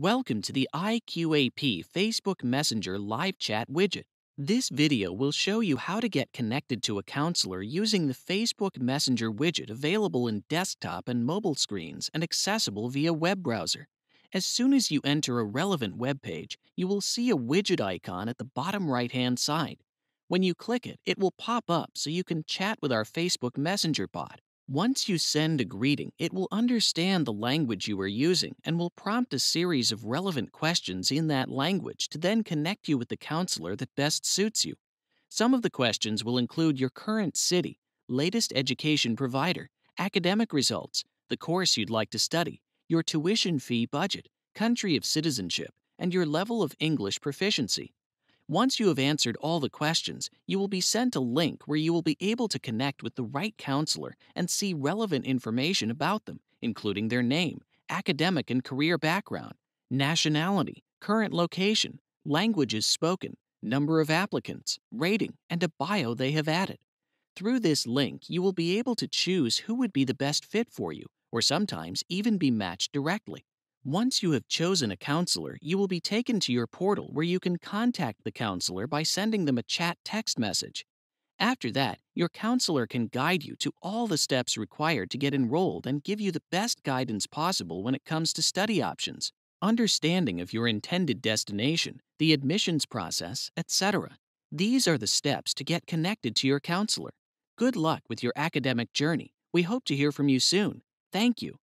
Welcome to the IQAP Facebook Messenger live chat widget. This video will show you how to get connected to a counselor using the Facebook Messenger widget available in desktop and mobile screens and accessible via web browser. As soon as you enter a relevant web page, you will see a widget icon at the bottom right hand side. When you click it, it will pop up so you can chat with our Facebook Messenger bot. Once you send a greeting, it will understand the language you are using and will prompt a series of relevant questions in that language to then connect you with the counselor that best suits you. Some of the questions will include your current city, latest education provider, academic results, the course you'd like to study, your tuition fee budget, country of citizenship, and your level of English proficiency. Once you have answered all the questions, you will be sent a link where you will be able to connect with the right counselor and see relevant information about them, including their name, academic and career background, nationality, current location, languages spoken, number of applicants, rating, and a bio they have added. Through this link, you will be able to choose who would be the best fit for you, or sometimes even be matched directly. Once you have chosen a counselor, you will be taken to your portal where you can contact the counselor by sending them a chat text message. After that, your counselor can guide you to all the steps required to get enrolled and give you the best guidance possible when it comes to study options, understanding of your intended destination, the admissions process, etc. These are the steps to get connected to your counselor. Good luck with your academic journey. We hope to hear from you soon. Thank you.